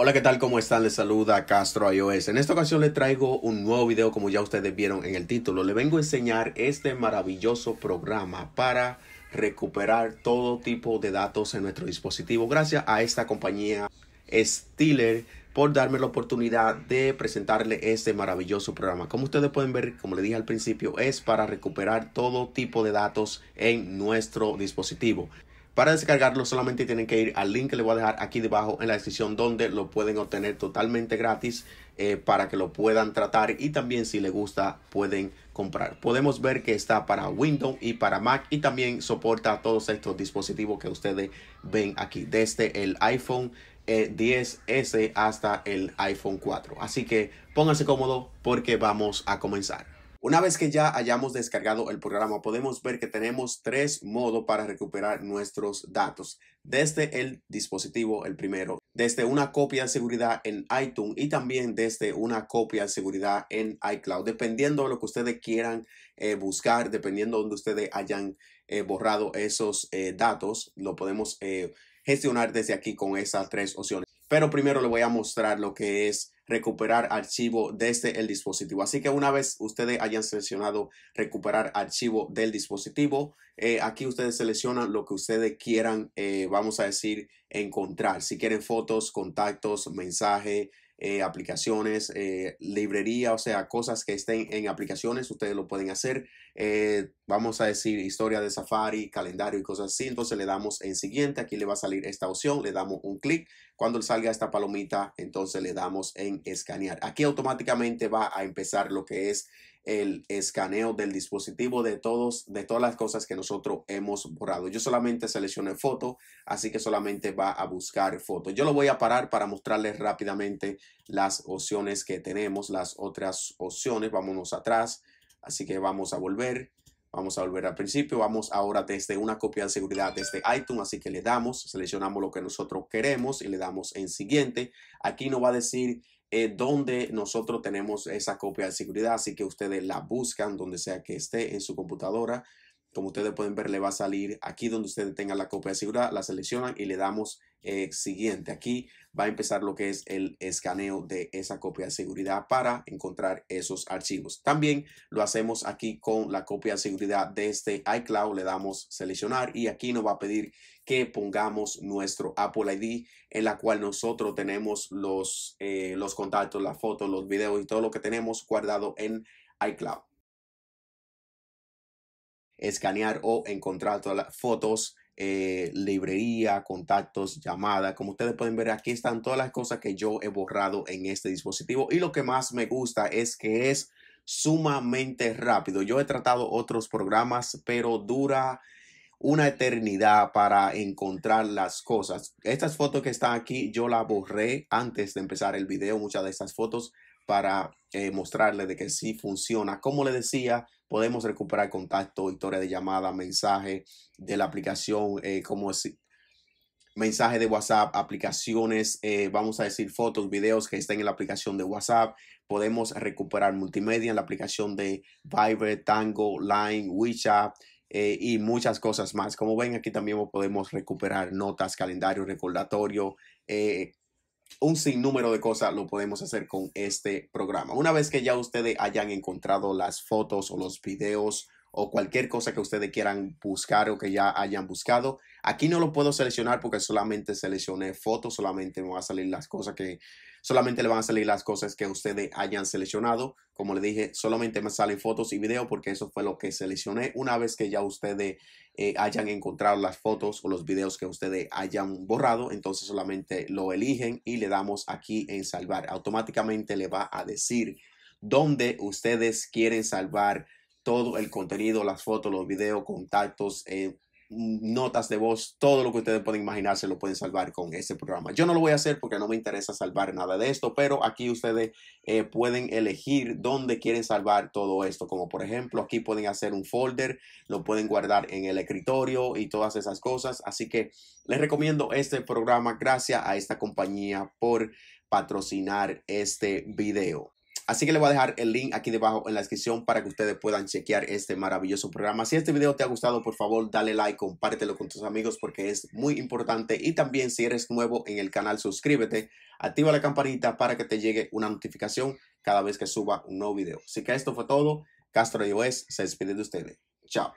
Hola, ¿qué tal? ¿Cómo están? Les saluda Castro iOS. En esta ocasión les traigo un nuevo video, como ya ustedes vieron en el título. Les vengo a enseñar este maravilloso programa para recuperar todo tipo de datos en nuestro dispositivo. Gracias a esta compañía Steeler por darme la oportunidad de presentarle este maravilloso programa. Como ustedes pueden ver, como le dije al principio, es para recuperar todo tipo de datos en nuestro dispositivo. Para descargarlo solamente tienen que ir al link que le voy a dejar aquí debajo en la descripción donde lo pueden obtener totalmente gratis eh, para que lo puedan tratar y también si les gusta pueden comprar. Podemos ver que está para Windows y para Mac y también soporta todos estos dispositivos que ustedes ven aquí desde el iPhone. 10S eh, hasta el iPhone 4. Así que pónganse cómodo porque vamos a comenzar. Una vez que ya hayamos descargado el programa, podemos ver que tenemos tres modos para recuperar nuestros datos. Desde el dispositivo, el primero, desde una copia de seguridad en iTunes y también desde una copia de seguridad en iCloud, dependiendo de lo que ustedes quieran eh, buscar, dependiendo de donde ustedes hayan eh, borrado esos eh, datos, lo podemos gestionar desde aquí con esas tres opciones pero primero le voy a mostrar lo que es recuperar archivo desde este, el dispositivo. Así que una vez ustedes hayan seleccionado recuperar archivo del dispositivo, eh, aquí ustedes seleccionan lo que ustedes quieran, eh, vamos a decir, encontrar. Si quieren fotos, contactos, mensaje, eh, aplicaciones, librería, o sea, cosas que estén en aplicaciones, ustedes lo pueden hacer. vamos a decir historia de Safari, calendario y cosas así. Entonces le damos en siguiente, aquí le va a salir esta opción, le damos un clic cuando salga esta palomita, entonces le damos en escanear. Aquí automáticamente va a empezar lo que es el escaneo del dispositivo de todos de todas las cosas que nosotros hemos borrado. Yo solamente seleccioné foto, así que solamente va a buscar foto. Yo lo voy a parar para mostrarles rápidamente las opciones que tenemos, las otras opciones. Vámonos atrás, así que vamos a volver. Vamos a volver al principio. Vamos ahora desde una copia de seguridad desde iTunes. Así que le damos, seleccionamos lo que nosotros queremos y le damos en siguiente. Aquí nos va a decir eh, nosotros tenemos esa copia de seguridad. Así que ustedes la buscan donde sea que esté en su computadora. Como ustedes pueden ver, le va a salir aquí donde ustedes tengan la copia de seguridad, la seleccionan y le damos eh, siguiente. Aquí va a empezar lo que es el escaneo de esa copia de seguridad para encontrar esos archivos. También lo hacemos aquí con la copia de seguridad de este iCloud. Le damos seleccionar y aquí nos va a pedir que pongamos nuestro Apple ID en la cual nosotros tenemos los, eh, los contactos, las fotos, los videos y todo lo que tenemos guardado en iCloud escanear o encontrar todas las fotos, eh, librería, contactos, llamada. Como ustedes pueden ver, aquí están todas las cosas que yo he borrado en este dispositivo. Y lo que más me gusta es que es sumamente rápido. Yo he tratado otros programas, pero dura una eternidad para encontrar las cosas. Estas fotos que están aquí, yo las borré antes de empezar el video, muchas de estas fotos para eh, mostrarle de que sí funciona. Como le decía, podemos recuperar contacto, historia de llamada, mensaje de la aplicación, eh, como es, mensaje de WhatsApp, aplicaciones, eh, vamos a decir fotos, videos que estén en la aplicación de WhatsApp. Podemos recuperar multimedia en la aplicación de Viber, Tango, Line, WeChat. y muchas cosas más. Como ven, aquí también podemos recuperar notas, calendario, recordatorio, eh, un sinnúmero de cosas lo podemos hacer con este programa. Una vez que ya ustedes hayan encontrado las fotos o los videos o cualquier cosa que ustedes quieran buscar o que ya hayan buscado. Aquí no lo puedo seleccionar porque solamente seleccioné fotos, solamente me van a salir las cosas que, solamente le van a salir las cosas que ustedes hayan seleccionado. Como le dije, solamente me salen fotos y videos porque eso fue lo que seleccioné una vez que ya ustedes eh, hayan encontrado las fotos o los videos que ustedes hayan borrado. Entonces solamente lo eligen y le damos aquí en salvar. Automáticamente le va a decir dónde ustedes quieren salvar todo el contenido, las fotos, los videos, contactos, eh, mm, notas de voz, todo lo que ustedes pueden imaginar se lo pueden salvar con este programa. Yo no lo voy a hacer porque no me interesa salvar nada de esto, pero aquí ustedes eh, pueden elegir dónde quieren salvar todo esto, como por ejemplo aquí pueden hacer un folder, lo pueden guardar en el escritorio y todas esas cosas. Así que les recomiendo este programa gracias a esta compañía por patrocinar este video. Así que le voy a dejar el link aquí debajo en la descripción para que ustedes puedan chequear este maravilloso programa. Si este video te ha gustado, por favor, dale like, compártelo con tus amigos porque es muy importante. Y también si eres nuevo en el canal, suscríbete, activa la campanita para que te llegue una notificación cada vez que suba un nuevo video. Así que esto fue todo. Castro iOS se despide de ustedes. Chao.